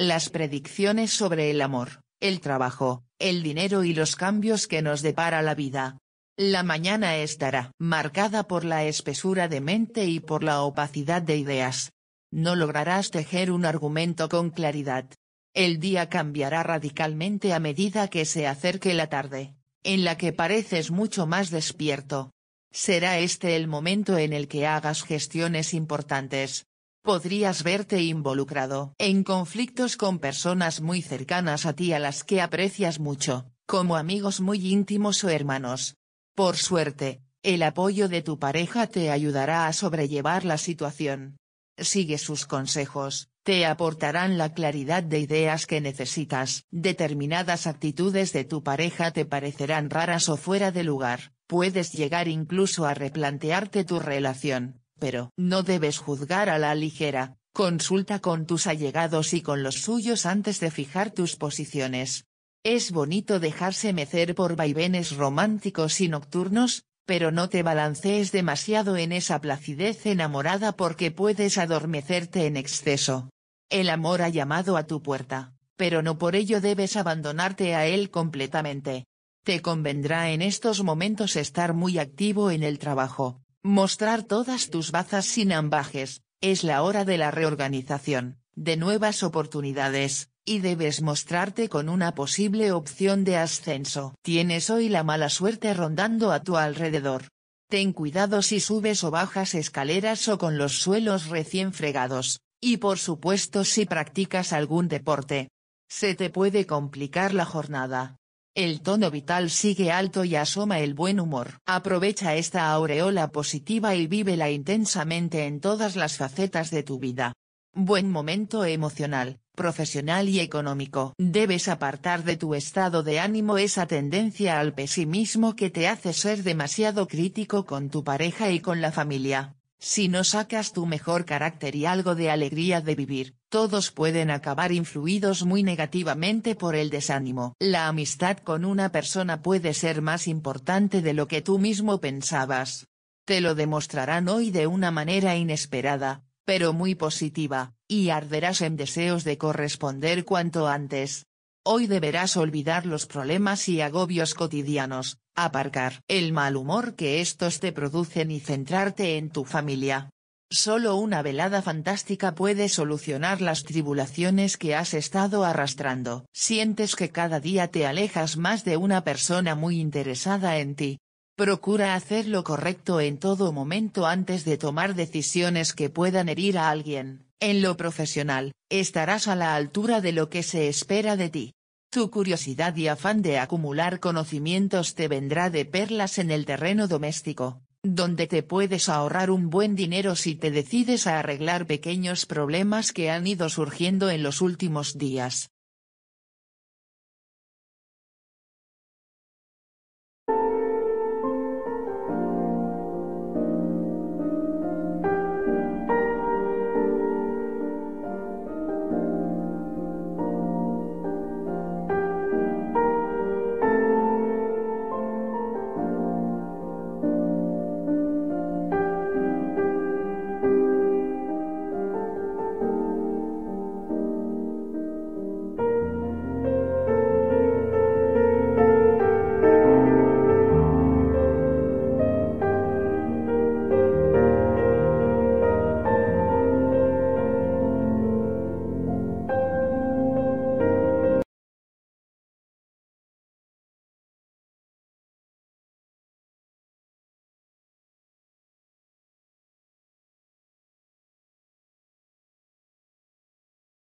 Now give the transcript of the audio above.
las predicciones sobre el amor, el trabajo, el dinero y los cambios que nos depara la vida. La mañana estará marcada por la espesura de mente y por la opacidad de ideas. No lograrás tejer un argumento con claridad. El día cambiará radicalmente a medida que se acerque la tarde, en la que pareces mucho más despierto. Será este el momento en el que hagas gestiones importantes, podrías verte involucrado en conflictos con personas muy cercanas a ti a las que aprecias mucho, como amigos muy íntimos o hermanos. Por suerte, el apoyo de tu pareja te ayudará a sobrellevar la situación. Sigue sus consejos, te aportarán la claridad de ideas que necesitas. Determinadas actitudes de tu pareja te parecerán raras o fuera de lugar, puedes llegar incluso a replantearte tu relación pero no debes juzgar a la ligera, consulta con tus allegados y con los suyos antes de fijar tus posiciones. Es bonito dejarse mecer por vaivenes románticos y nocturnos, pero no te balancees demasiado en esa placidez enamorada porque puedes adormecerte en exceso. El amor ha llamado a tu puerta, pero no por ello debes abandonarte a él completamente. Te convendrá en estos momentos estar muy activo en el trabajo, Mostrar todas tus bazas sin ambajes, es la hora de la reorganización, de nuevas oportunidades, y debes mostrarte con una posible opción de ascenso. Tienes hoy la mala suerte rondando a tu alrededor. Ten cuidado si subes o bajas escaleras o con los suelos recién fregados, y por supuesto si practicas algún deporte. Se te puede complicar la jornada. El tono vital sigue alto y asoma el buen humor. Aprovecha esta aureola positiva y vívela intensamente en todas las facetas de tu vida. Buen momento emocional, profesional y económico. Debes apartar de tu estado de ánimo esa tendencia al pesimismo que te hace ser demasiado crítico con tu pareja y con la familia. Si no sacas tu mejor carácter y algo de alegría de vivir, todos pueden acabar influidos muy negativamente por el desánimo. La amistad con una persona puede ser más importante de lo que tú mismo pensabas. Te lo demostrarán hoy de una manera inesperada, pero muy positiva, y arderás en deseos de corresponder cuanto antes. Hoy deberás olvidar los problemas y agobios cotidianos, aparcar el mal humor que estos te producen y centrarte en tu familia. Solo una velada fantástica puede solucionar las tribulaciones que has estado arrastrando. Sientes que cada día te alejas más de una persona muy interesada en ti. Procura hacer lo correcto en todo momento antes de tomar decisiones que puedan herir a alguien. En lo profesional, estarás a la altura de lo que se espera de ti. Tu curiosidad y afán de acumular conocimientos te vendrá de perlas en el terreno doméstico, donde te puedes ahorrar un buen dinero si te decides a arreglar pequeños problemas que han ido surgiendo en los últimos días.